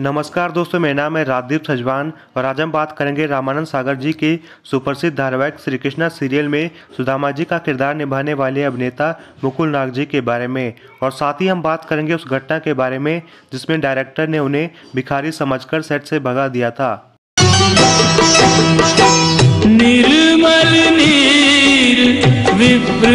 नमस्कार दोस्तों मेरा नाम है राजदीप सजवान और आज हम बात करेंगे रामानंद सागर जी के सुप्रसिद्ध धारावाहिक श्री कृष्णा सीरियल में सुदामा जी का किरदार निभाने वाले अभिनेता मुकुल नाग जी के बारे में और साथ ही हम बात करेंगे उस घटना के बारे में जिसमें डायरेक्टर ने उन्हें भिखारी समझकर सेट से भगा दिया था निर्मल नीर विप्र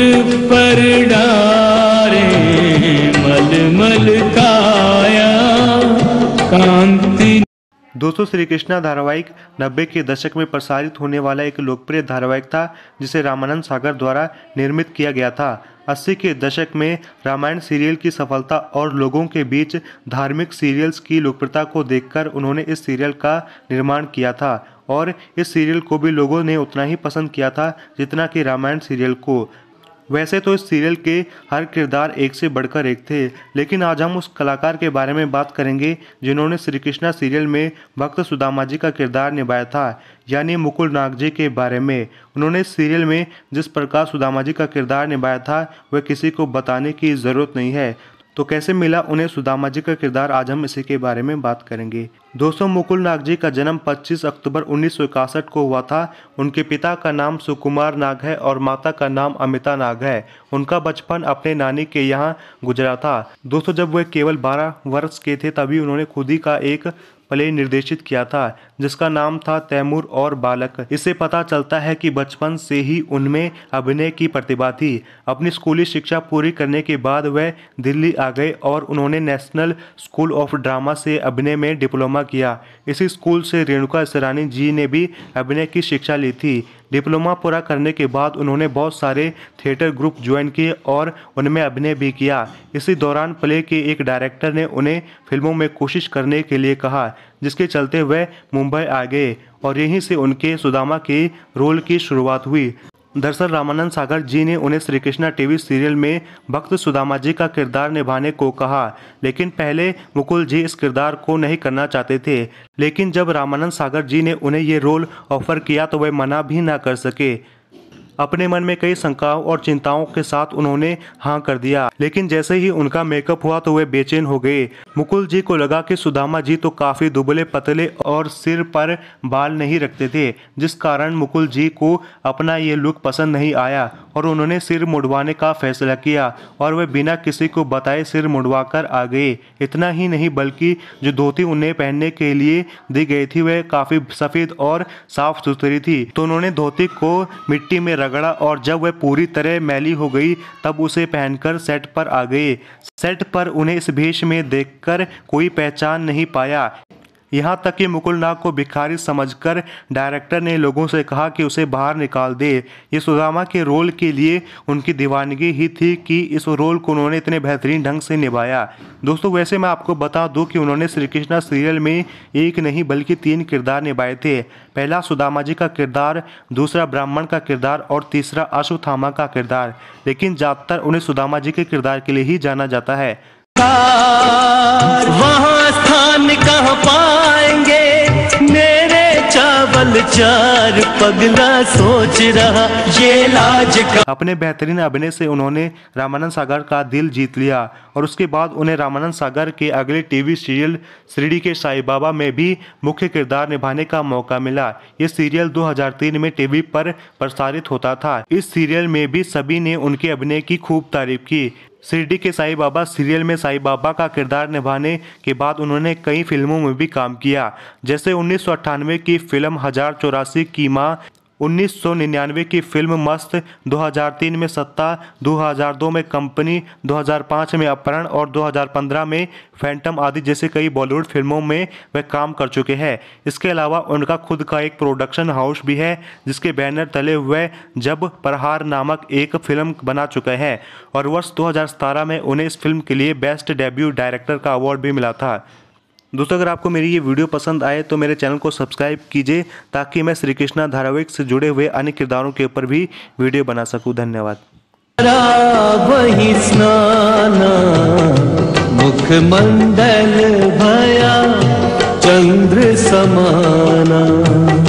दोस्तों श्री कृष्णा धारावाहिक नब्बे के दशक में प्रसारित होने वाला एक लोकप्रिय धारावाहिक था जिसे रामानंद सागर द्वारा निर्मित किया गया था अस्सी के दशक में रामायण सीरियल की सफलता और लोगों के बीच धार्मिक सीरियल्स की लोकप्रियता को देखकर उन्होंने इस सीरियल का निर्माण किया था और इस सीरियल को भी लोगों ने उतना ही पसंद किया था जितना कि रामायण सीरियल को वैसे तो इस सीरियल के हर किरदार एक से बढ़कर एक थे लेकिन आज हम उस कलाकार के बारे में बात करेंगे जिन्होंने श्री कृष्णा सीरियल में भक्त सुदामा जी का किरदार निभाया था यानी मुकुल नाग जी के बारे में उन्होंने सीरियल में जिस प्रकार सुदामा जी का किरदार निभाया था वह किसी को बताने की ज़रूरत नहीं है तो कैसे मिला उन्हें सुदामा जी का किरदार आज हम इसी के बारे में बात करेंगे दोस्तों मुकुल नाग जी का जन्म 25 अक्टूबर उन्नीस को हुआ था उनके पिता का नाम सुकुमार नाग है और माता का नाम अमिता नाग है उनका बचपन अपने नानी के यहाँ गुजरा था दोस्तों जब वे केवल 12 वर्ष के थे तभी उन्होंने खुद ही का एक प्ले निर्देशित किया था जिसका नाम था तैमूर और बालक इससे पता चलता है कि बचपन से ही उनमें अभिनय की प्रतिभा थी अपनी स्कूली शिक्षा पूरी करने के बाद वह दिल्ली आ गए और उन्होंने नेशनल स्कूल ऑफ ड्रामा से अभिनय में डिप्लोमा किया इसी स्कूल से रेणुका सरानी जी ने भी अभिनय की शिक्षा ली थी डिप्लोमा पूरा करने के बाद उन्होंने बहुत सारे थिएटर ग्रुप ज्वाइन किए और उनमें अभिनय भी किया इसी दौरान प्ले के एक डायरेक्टर ने उन्हें फिल्मों में कोशिश करने के लिए कहा जिसके चलते वह मुंबई आ गए और यहीं से उनके सुदामा के रोल की शुरुआत हुई दरअसल रामानंद सागर जी ने उन्हें श्री कृष्णा टीवी सीरियल में भक्त सुदामा जी का किरदार निभाने को कहा लेकिन पहले मुकुल जी इस किरदार को नहीं करना चाहते थे लेकिन जब रामानंद सागर जी ने उन्हें ये रोल ऑफर किया तो वह मना भी ना कर सके अपने मन में कई शंकाओं और चिंताओं के साथ उन्होंने हाँ कर दिया लेकिन जैसे ही उनका मेकअप हुआ तो वे बेचैन हो गए मुकुल जी को लगा कि सुदामा जी तो काफी दुबले पतले और सिर पर बाल नहीं रखते थे जिस कारण मुकुल जी को अपना ये लुक पसंद नहीं आया और उन्होंने सिर मुड़वाने का फैसला किया और वे बिना किसी को बताए सिर मुड़वा कर आ गए इतना ही नहीं बल्कि जो धोती उन्हें पहनने के लिए दी गई थी वह काफ़ी सफ़ेद और साफ सुथरी थी तो उन्होंने धोती को मिट्टी में रख रगड़ा और जब वह पूरी तरह मैली हो गई तब उसे पहनकर सेट पर आ गए सेट पर उन्हें इस भेष में देखकर कोई पहचान नहीं पाया यहाँ तक कि मुकुल नाग को भिखारी समझकर डायरेक्टर ने लोगों से कहा कि उसे बाहर निकाल दे ये सुदामा के रोल के लिए उनकी दीवानगी ही थी कि इस रोल को उन्होंने इतने बेहतरीन ढंग से निभाया दोस्तों वैसे मैं आपको बता दूं कि उन्होंने श्री कृष्णा सीरियल में एक नहीं बल्कि तीन किरदार निभाए थे पहला सुदामा जी का किरदार दूसरा ब्राह्मण का किरदार और तीसरा अश्वथामा का किरदार लेकिन ज़्यादातर उन्हें सुदामा जी के किरदार के लिए ही जाना जाता है वहाँ स्थान कहाँ पा पल चार पगला सोच रहा ये लाज का अपने बेहतरीन अभिनय से उन्होंने रामानंद सागर का दिल जीत लिया और उसके बाद उन्हें रामानंद सागर के अगले टीवी सीरियल श्रीडी के साई बाबा में भी मुख्य किरदार निभाने का मौका मिला ये सीरियल 2003 में टीवी पर प्रसारित होता था इस सीरियल में भी सभी ने उनके अभिनय की खूब तारीफ की शिरडी के साईं बाबा सीरियल में साईं बाबा का किरदार निभाने के बाद उन्होंने कई फिल्मों में भी काम किया जैसे उन्नीस की फिल्म हजार चौरासी की माँ 1999 की फिल्म मस्त 2003 में सत्ता 2002 में कंपनी 2005 में अपहरण और 2015 में फैंटम आदि जैसे कई बॉलीवुड फिल्मों में वह काम कर चुके हैं इसके अलावा उनका खुद का एक प्रोडक्शन हाउस भी है जिसके बैनर तले हुए जब प्रहार नामक एक फिल्म बना चुके हैं और वर्ष दो में उन्हें इस फिल्म के लिए बेस्ट डेब्यू डायरेक्टर का अवार्ड भी मिला था दोस्तों अगर आपको मेरी ये वीडियो पसंद आए तो मेरे चैनल को सब्सक्राइब कीजिए ताकि मैं श्री कृष्णा धारावाहिक से जुड़े हुए अन्य किरदारों के ऊपर भी वीडियो बना सकूं धन्यवाद वही स्नाना मुख मंडल भया चंद्र समाना